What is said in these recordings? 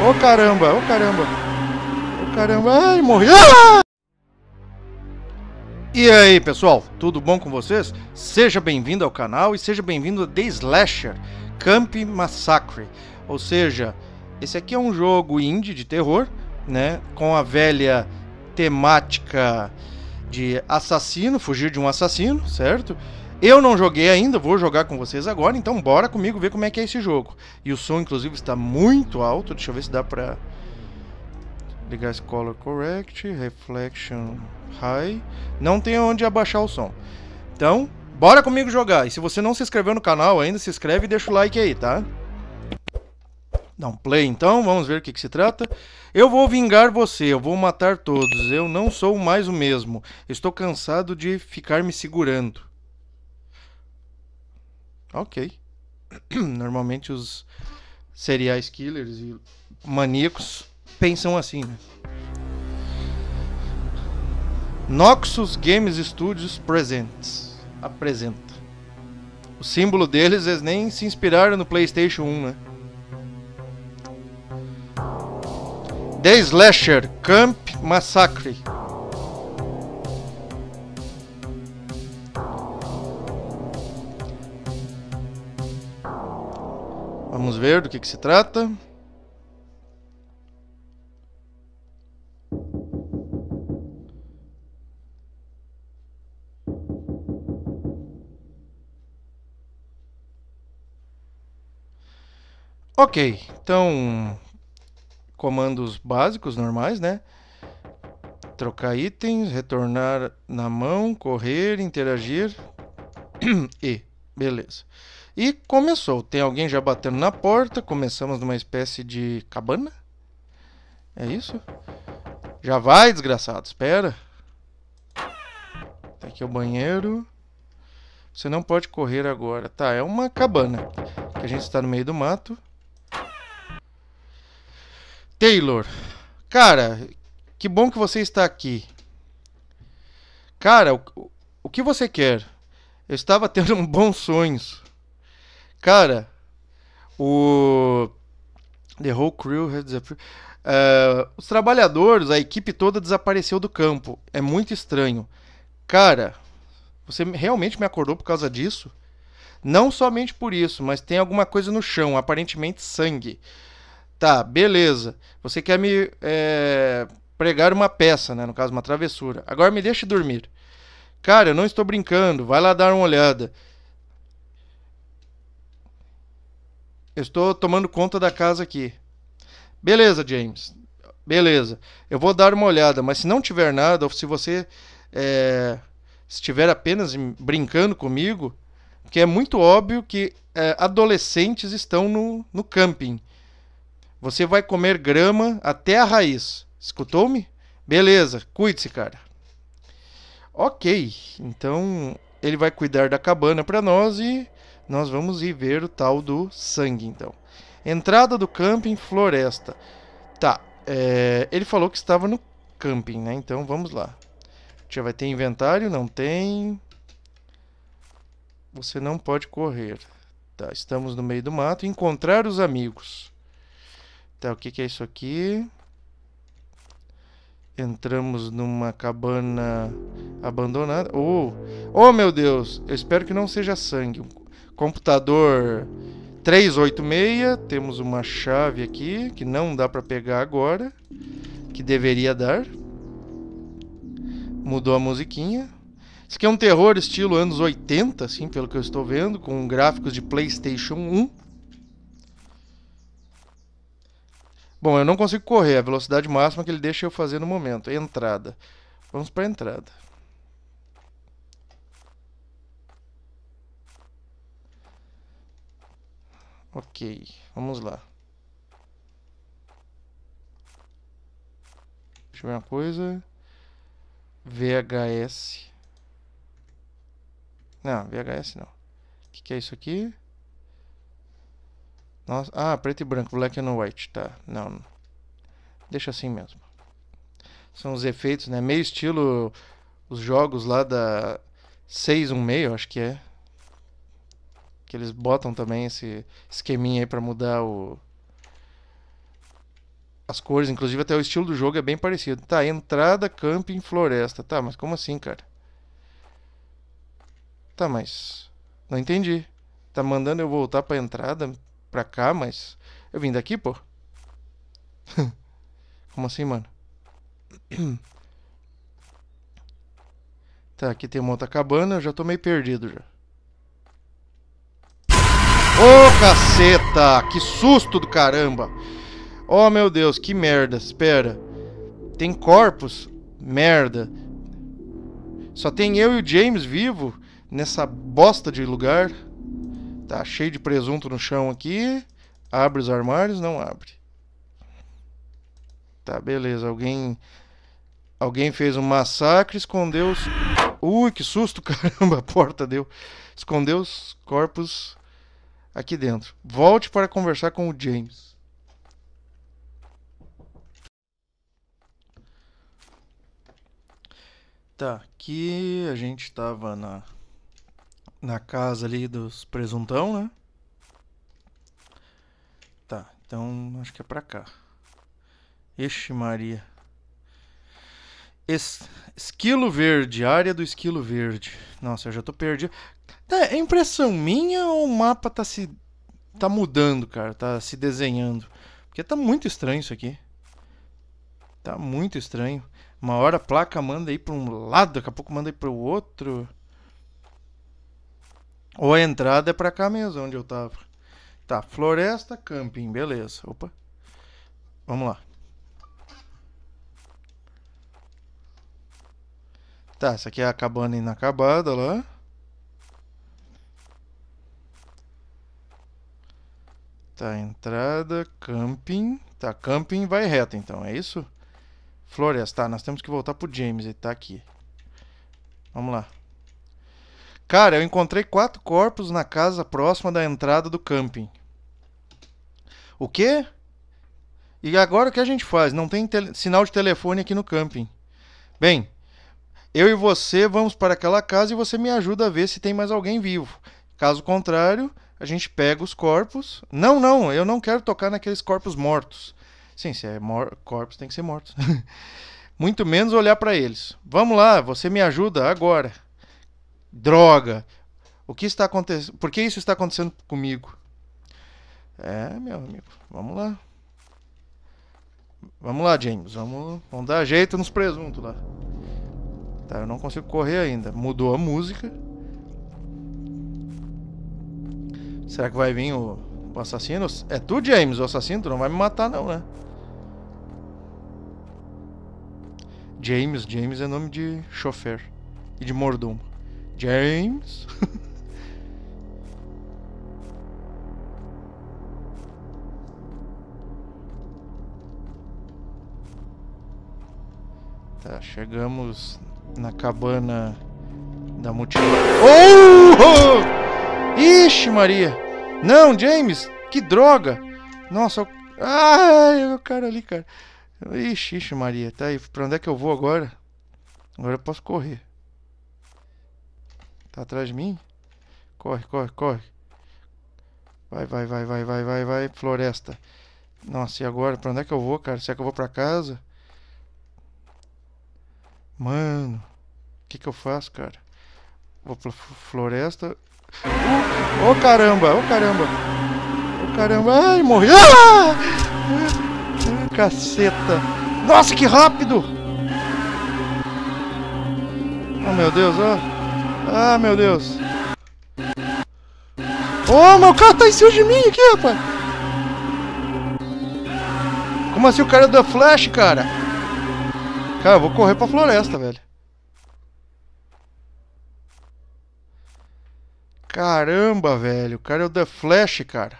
Ô oh, caramba, ô oh, caramba. Ô oh, caramba, ai, morri. Ah! E aí, pessoal, tudo bom com vocês? Seja bem-vindo ao canal e seja bem-vindo a The Slasher Camp Massacre. Ou seja, esse aqui é um jogo indie de terror, né, com a velha temática de assassino, fugir de um assassino, certo? Eu não joguei ainda, vou jogar com vocês agora, então bora comigo ver como é que é esse jogo. E o som, inclusive, está muito alto, deixa eu ver se dá pra ligar esse color correct, reflection high. Não tem onde abaixar o som. Então, bora comigo jogar. E se você não se inscreveu no canal ainda, se inscreve e deixa o like aí, tá? Dá um play então, vamos ver o que, que, se trata. Eu vou vingar você, eu vou matar todos, eu não sou mais o mesmo. Estou cansado de ficar me segurando. Ok. Normalmente os serial killers e maníacos pensam assim, né? Noxus Games Studios presents. Apresenta. O símbolo deles, eles nem se inspiraram no PlayStation 1, né? The Slasher Camp Massacre. Vamos ver do que, que se trata. Ok, então comandos básicos normais, né? Trocar itens, retornar na mão, correr, interagir e beleza. E começou. Tem alguém já batendo na porta. Começamos numa espécie de cabana. É isso? Já vai, desgraçado. Espera. Tá aqui é o banheiro. Você não pode correr agora. Tá, é uma cabana. a gente está no meio do mato. Taylor. Cara, que bom que você está aqui. Cara, o, o que você quer? Eu estava tendo um bons sonhos. Cara, o. The whole crew has Uh, eh, os trabalhadores, a equipe toda desapareceu do campo. É muito estranho. Cara, você realmente me acordou por causa disso? Não somente por isso, mas tem alguma coisa no chão aparentemente sangue. Tá, beleza. Você quer me é, pregar uma peça, né? no caso, uma travessura. Agora me deixe dormir. Cara, eu não estou brincando. Vai lá dar uma olhada. estou tomando conta da casa aqui. Beleza, James. Beleza. Eu vou dar uma olhada, mas se não tiver nada, ou se você é, estiver apenas brincando comigo, que é muito óbvio que é, adolescentes estão no, no camping. Você vai comer grama até a raiz. Escutou-me? Beleza, cuide-se, cara. Ok, então ele vai cuidar da cabana para nós e nós vamos ir ver o tal do sangue, então. Entrada do camping, floresta. Tá, é, ele falou que estava no camping, né? Então vamos lá. Já vai ter inventário? Não tem. Você não pode correr. Tá, estamos no meio do mato. Encontrar os amigos. Tá, o que, que é isso aqui? Entramos numa cabana abandonada. Oh, oh meu Deus! Eu espero que não seja sangue. Computador 386, temos uma chave aqui que não dá para pegar agora, que deveria dar. Mudou a musiquinha. Isso aqui é um terror estilo anos 80, assim, pelo que eu estou vendo, com gráficos de PlayStation 1. Bom, eu não consigo correr, a velocidade máxima que ele deixa eu fazer no momento. É entrada. Vamos para a entrada. Ok, vamos lá. Deixa eu ver uma coisa. VHS. Não, VHS não. O que, que, é isso aqui? Nossa, ah, preto e branco, black and white, tá. Não, deixa assim mesmo. São os efeitos, né? Meio estilo os jogos lá da 616, acho que é que eles botam também esse esqueminha aí para mudar o as cores, inclusive até o estilo do jogo é bem parecido. Tá, entrada, camping, floresta. Tá, mas como assim, cara? Tá, mas não entendi. Tá mandando eu voltar para entrada, para cá, mas eu vim daqui, pô. como assim, mano? Tá, aqui tem uma outra cabana, eu já tô meio perdido já. Ô, oh, caceta! Que susto do caramba! Oh, meu Deus, que merda. Espera. Tem corpos? Merda. Só tem eu e o James vivo nessa bosta de lugar. Tá cheio de presunto no chão aqui. Abre os armários? Não abre. Tá, beleza. Alguém alguém fez um massacre, escondeu os... Ui, que susto, caramba, a porta deu. Escondeu os corpos aqui dentro. Volte para conversar com o James. Tá, aqui a gente estava na na casa ali dos presuntão, né? Tá, então acho que é para cá. Este Maria. Es, esquilo verde, área do esquilo verde. Nossa, eu já tô perdido. Tá, é impressão minha ou o mapa tá se. tá mudando, cara? Tá se desenhando. Porque tá muito estranho isso aqui. Tá muito estranho. Uma hora a placa manda aí pra um lado, daqui a pouco manda aí pro outro. Ou a entrada é pra cá mesmo, onde eu tava. Tá, floresta, camping, beleza. Opa. Vamos lá. Tá, essa aqui é a cabana inacabada lá. Tá, entrada, camping. Tá, camping vai reto então, é isso? Floresta, tá, nós temos que voltar pro James, ele tá aqui. Vamos lá. Cara, eu encontrei quatro corpos na casa próxima da entrada do camping. O quê? E agora o que a gente faz? Não tem sinal de telefone aqui no camping. Bem, eu e você vamos para aquela casa e você me ajuda a ver se tem mais alguém vivo. Caso contrário, a gente pega os corpos. Não, não, eu não quero tocar naqueles corpos mortos. Sim, se é mor corpos, tem que ser mortos. Muito menos olhar para eles. Vamos lá, você me ajuda agora. Droga! O que está acontecendo? Por que isso está acontecendo comigo? É, meu amigo, vamos lá. Vamos lá, James. Vamos, vamos dar jeito nos presuntos lá. Tá, eu não consigo correr ainda. Mudou a música. Será que vai vir o, o assassino? É tu, James, o assassino? Tu não vai me matar não, né? James, James é nome de chofer e de mordomo. James. tá, chegamos na cabana da multidão. Oh! oh! Ixi, Maria! Não, James! Que droga! Nossa, eu... ai, o cara ali, cara. Ixi, ixi, Maria, tá aí. Pra onde é que eu vou agora? Agora eu posso correr. Tá atrás de mim? Corre, corre, corre. Vai, vai, vai, vai, vai, vai, vai, floresta. Nossa, e agora? Pra onde é que eu vou, cara? Será que eu vou pra casa? Mano, o que que eu faço, cara? Vou pra floresta. Ô oh, caramba, ô oh, caramba. Ô oh, caramba, ai, morri. Ah! Caceta. Nossa, que rápido. Oh, meu Deus, ó. Oh. Ah, meu Deus. Ô, oh, meu carro tá em cima de mim aqui, rapaz. Como assim o cara da flash, cara? Cara, eu vou correr pra floresta, velho. Caramba, velho. O cara é o The Flash, cara.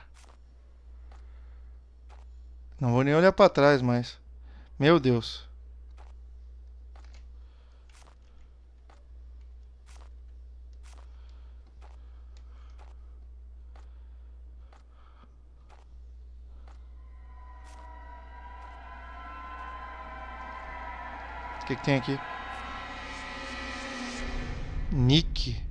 Não vou nem olhar pra trás mais. Meu Deus. O que, que tem aqui? Nick.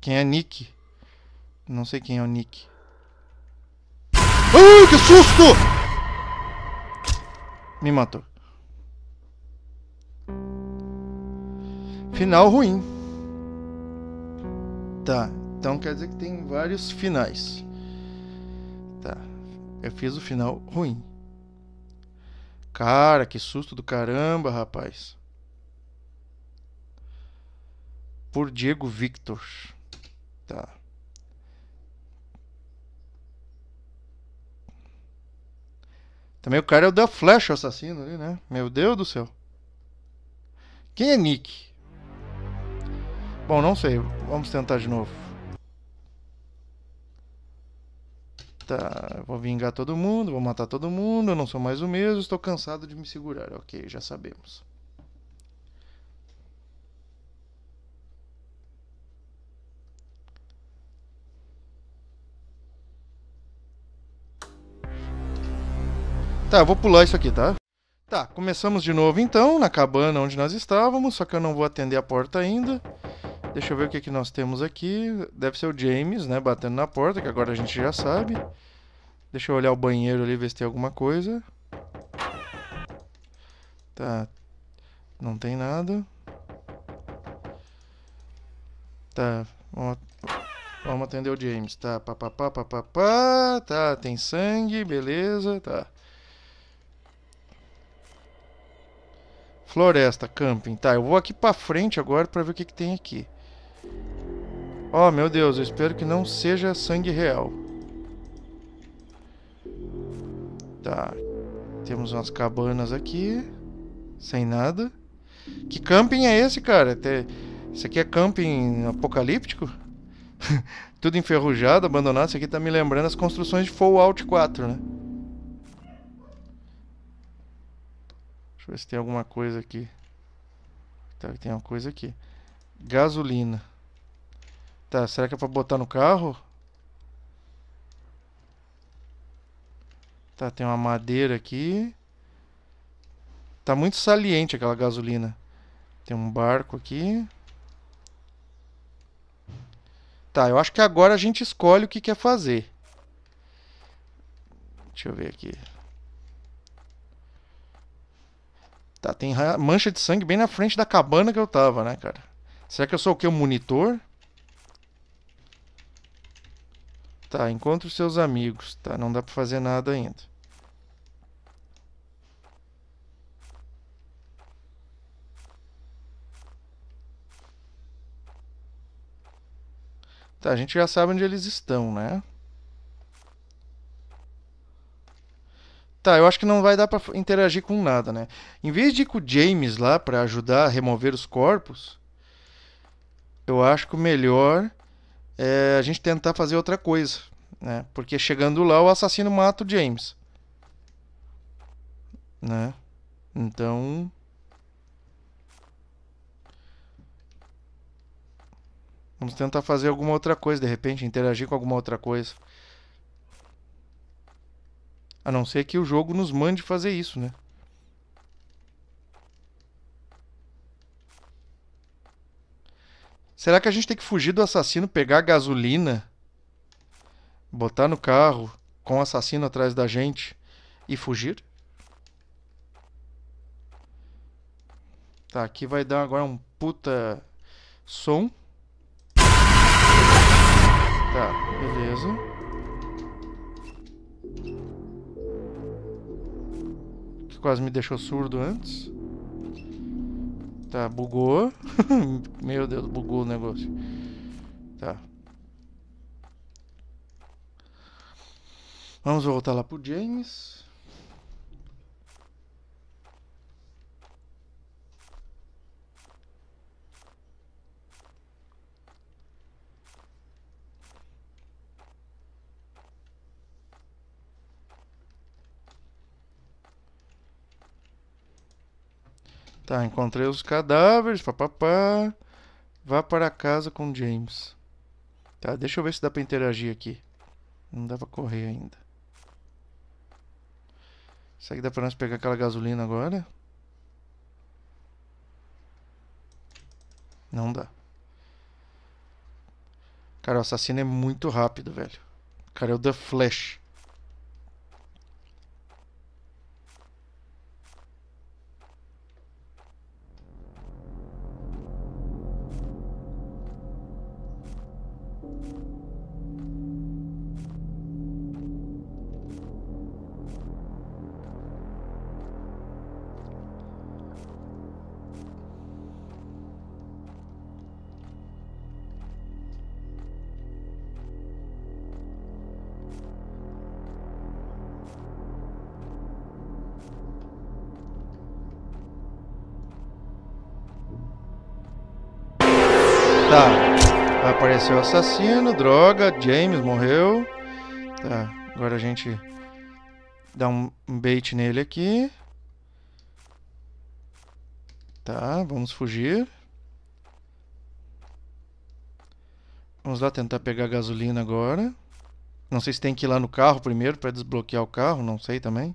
Quem é Nick? Não sei quem é o Nick. Ai, que susto! Me matou. Final ruim. Tá, então quer dizer que tem vários finais. Tá, eu fiz o final ruim. Cara, que susto do caramba, rapaz. Por Diego Victor. Tá. Também o cara é o da Flash, o assassino ali, né? Meu Deus do céu. Quem é Nick? Bom, não sei. Vamos tentar de novo. Tá, vou vingar todo mundo, vou matar todo mundo, eu não sou mais o mesmo, estou cansado de me segurar. Ok, já sabemos. Tá, eu vou pular isso aqui, tá? Tá, começamos de novo então, na cabana onde nós estávamos, só que eu não vou atender a porta ainda. Deixa eu ver o que, que nós temos aqui. Deve ser o James, né? Batendo na porta, que agora a gente já sabe. Deixa eu olhar o banheiro ali, ver se tem alguma coisa. Tá. Não tem nada. Tá. Vamos, vamos atender o James. Tá. Papapá, papapá. Tá. Tem sangue. Beleza. Tá. Floresta, camping. Tá. Eu vou aqui pra frente agora pra ver o que, que tem aqui. Oh, meu Deus, eu espero que não seja sangue real. Tá. Temos umas cabanas aqui. Sem nada. Que camping é esse, cara? Até... Isso aqui é camping apocalíptico? Tudo enferrujado, abandonado. Isso aqui tá me lembrando as construções de Fallout 4, né? Deixa eu ver se tem alguma coisa aqui. Tá, tem uma coisa aqui. Gasolina. Tá, será que é pra botar no carro? Tá, tem uma madeira aqui. Tá muito saliente aquela gasolina. Tem um barco aqui. Tá, eu acho que agora a gente escolhe o que quer fazer. Deixa eu ver aqui. Tá, tem mancha de sangue bem na frente da cabana que eu tava, né, cara? Será que eu sou o que? O monitor? Tá, encontre os seus amigos. Tá, não dá pra fazer nada ainda. Tá, a gente já sabe onde eles estão, né? Tá, eu acho que não vai dar pra interagir com nada, né? Em vez de ir com o James lá pra ajudar a remover os corpos, eu acho que o melhor é, a gente tentar fazer outra coisa. Né? Porque chegando lá, o assassino mata o James. Né? Então. Vamos tentar fazer alguma outra coisa, de repente, interagir com alguma outra coisa. A não ser que o jogo nos mande fazer isso, né? Será que a gente tem que fugir do assassino, pegar gasolina, botar no carro com o assassino atrás da gente e fugir? Tá, aqui vai dar agora um puta som. Tá, beleza. Que quase me deixou surdo antes. Tá, bugou. Meu Deus, bugou o negócio. Tá. Vamos voltar lá pro James. Tá, encontrei os cadáveres, papapá. Vá para casa com James. Tá, deixa eu ver se dá para interagir aqui. Não dá para correr ainda. Será que dá para nós pegar aquela gasolina agora? Não dá. Cara, o assassino é muito rápido, velho. Cara, é o The Flash. Tá. Apareceu o assassino, droga, James morreu. Tá, agora a gente dá um bait nele aqui. Tá, vamos fugir. Vamos lá tentar pegar gasolina agora. Não sei se tem que ir lá no carro primeiro para desbloquear o carro, não sei também.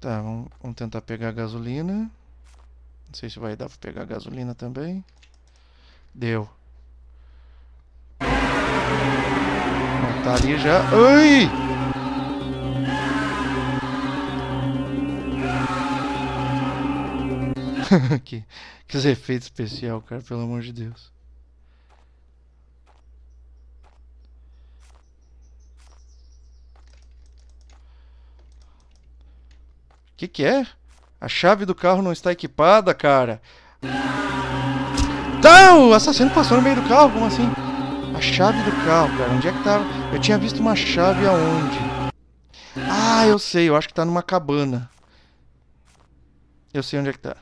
Tá, vamos, vamos tentar pegar gasolina. Não sei se vai dar para pegar gasolina também. Deu. Não, tá ali já. Ai! que, que efeito especial, cara, pelo amor de Deus. Que que é? A chave do carro não está equipada, cara. Tá, o assassino passou no meio do carro, como assim? A chave do carro, cara, onde é que tava? Tá? Eu tinha visto uma chave aonde? Ah, eu sei, eu acho que tá numa cabana. Eu sei onde é que tá.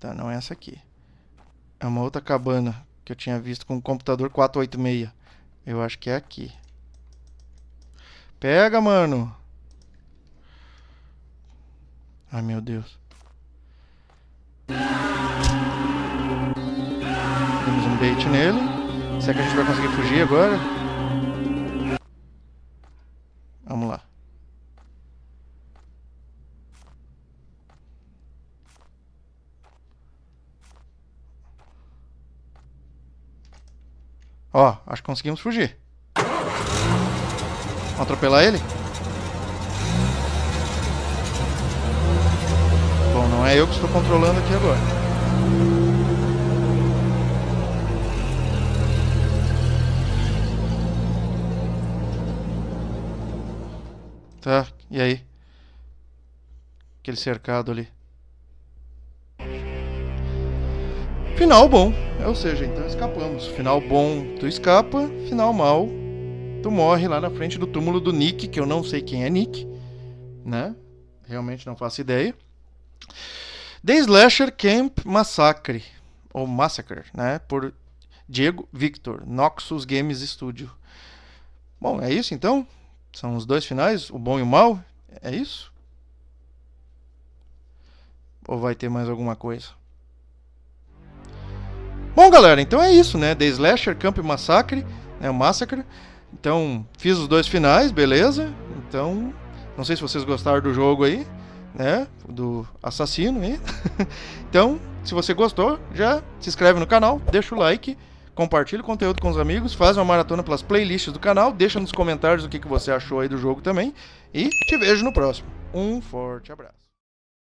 Tá, não é essa aqui. É uma outra cabana que eu tinha visto com o um computador 486. Eu acho que é aqui. Pega, mano. Ai, meu Deus. Temos um bait nele. Será que a gente vai conseguir fugir agora? Vamos lá. Ó, acho que conseguimos fugir. Vamos atropelar ele? é eu que estou controlando aqui agora. Tá, e aí? Aquele cercado ali. Final bom. É, ou seja, então escapamos. Final bom, tu escapa. Final mal, tu morre lá na frente do túmulo do Nick, que eu não sei quem é Nick, né? Realmente não faço ideia. The Slasher Camp Massacre, ou Massacre, né? Por Diego Victor, Noxus Games Studio. Bom, é isso então? São os dois finais, o bom e o mal? É isso? Ou vai ter mais alguma coisa? Bom, galera, então é isso, né? The Slasher Camp Massacre, né? O Massacre. Então, fiz os dois finais, beleza? Então, não sei se vocês gostaram do jogo aí né? Do assassino então, se você gostou, já se inscreve no canal, deixa o like, compartilha o conteúdo com os amigos, faz uma maratona pelas playlists do canal, deixa nos comentários o que, que você achou aí do jogo também. E te vejo no próximo. Um forte abraço.